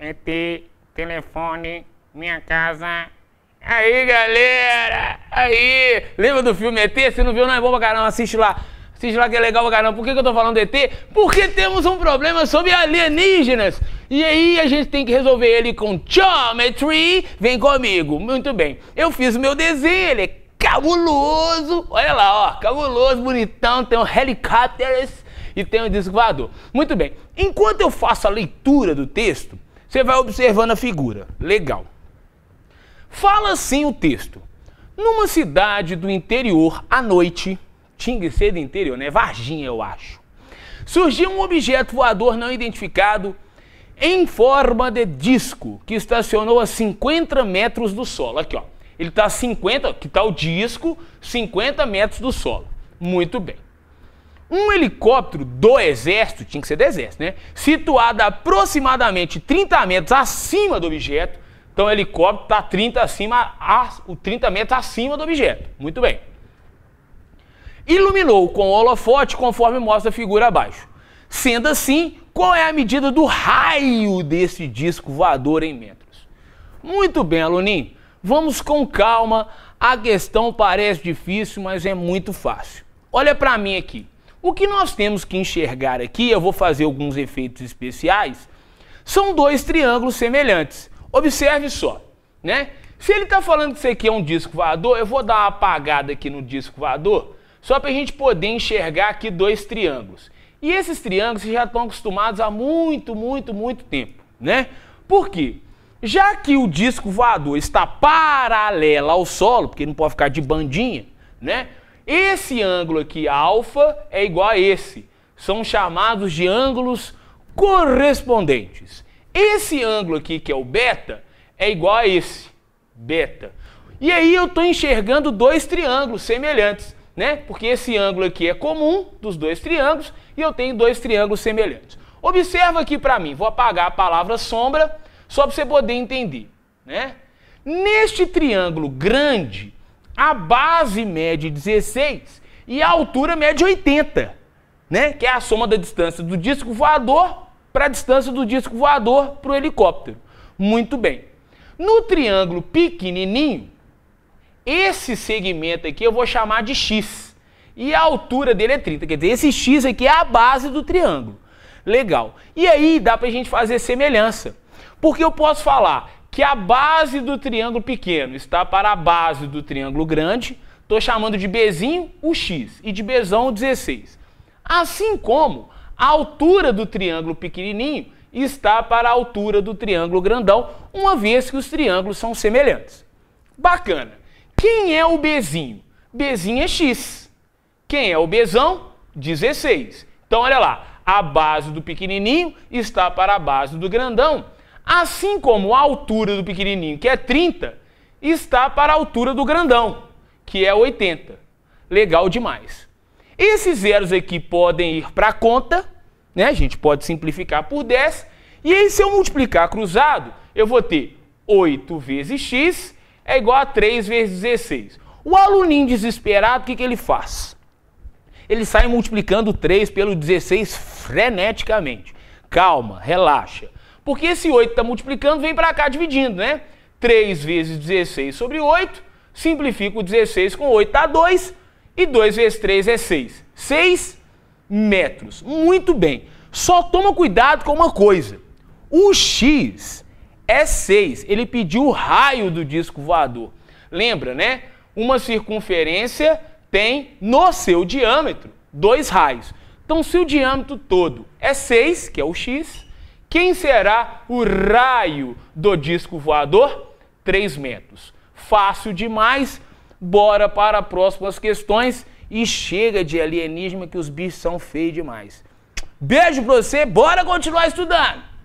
ET, telefone, minha casa. Aí, galera! Aí! Lembra do filme ET? Se não viu, não é bom pra caramba, assiste lá. Assiste lá que é legal pra caramba. Por que, que eu tô falando ET? Porque temos um problema sobre alienígenas. E aí a gente tem que resolver ele com geometry. Vem comigo. Muito bem. Eu fiz o meu desenho, ele é cabuloso. Olha lá, ó, cabuloso, bonitão, tem um helicópteros e tem um disco voador. Muito bem. Enquanto eu faço a leitura do texto, você vai observando a figura. Legal. Fala assim o texto. Numa cidade do interior, à noite, tinha que ser do interior, né? Varginha, eu acho. Surgiu um objeto voador não identificado em forma de disco que estacionou a 50 metros do solo. Aqui, ó. Ele está a 50, que está o disco, 50 metros do solo. Muito bem. Um helicóptero do exército, tinha que ser do exército, né? Situado aproximadamente 30 metros acima do objeto. Então o helicóptero está 30, acima, 30 metros acima do objeto. Muito bem. Iluminou com holofote, conforme mostra a figura abaixo. Sendo assim, qual é a medida do raio desse disco voador em metros? Muito bem, aluninho. Vamos com calma. A questão parece difícil, mas é muito fácil. Olha para mim aqui. O que nós temos que enxergar aqui, eu vou fazer alguns efeitos especiais, são dois triângulos semelhantes. Observe só, né? Se ele está falando que isso aqui é um disco voador, eu vou dar uma apagada aqui no disco voador, só para a gente poder enxergar aqui dois triângulos. E esses triângulos já estão acostumados há muito, muito, muito tempo, né? Por quê? Já que o disco voador está paralelo ao solo, porque não pode ficar de bandinha, né? Esse ângulo aqui, alfa, é igual a esse. São chamados de ângulos correspondentes. Esse ângulo aqui, que é o beta, é igual a esse, beta. E aí eu estou enxergando dois triângulos semelhantes né? Porque esse ângulo aqui é comum dos dois triângulos e eu tenho dois triângulos semelhantes. Observa aqui para mim, vou apagar a palavra sombra só para você poder entender, né? Neste triângulo grande, a base mede é 16 e a altura mede é 80, né? Que é a soma da distância do disco voador para a distância do disco voador para o helicóptero. Muito bem. No triângulo pequenininho, esse segmento aqui eu vou chamar de X. E a altura dele é 30. Quer dizer, esse X aqui é a base do triângulo. Legal. E aí dá para a gente fazer semelhança. Porque eu posso falar que a base do triângulo pequeno está para a base do triângulo grande. Estou chamando de Bzinho o X e de Bzão o 16. Assim como a altura do triângulo pequenininho está para a altura do triângulo grandão, uma vez que os triângulos são semelhantes. Bacana. Quem é o Bzinho? Bzinho é X. Quem é o Bzão? 16. Então, olha lá, a base do pequenininho está para a base do grandão. Assim como a altura do pequenininho, que é 30, está para a altura do grandão, que é 80. Legal demais. Esses zeros aqui podem ir para a conta, né? A gente pode simplificar por 10. E aí, se eu multiplicar cruzado, eu vou ter 8 vezes x é igual a 3 vezes 16. O aluninho desesperado, o que, que ele faz? Ele sai multiplicando 3 pelo 16 freneticamente. Calma, relaxa. Porque esse 8 está multiplicando, vem para cá dividindo, né? 3 vezes 16 sobre 8, simplifica o 16 com 8, dá 2. E 2 vezes 3 é 6. 6 metros. Muito bem. Só toma cuidado com uma coisa. O x é 6. Ele pediu o raio do disco voador. Lembra, né? Uma circunferência tem no seu diâmetro dois raios. Então, se o diâmetro todo é 6, que é o x, quem será o raio do disco voador? 3 metros. Fácil demais. Bora para as próximas questões e chega de alienígena que os bichos são feios demais. Beijo pra você, bora continuar estudando!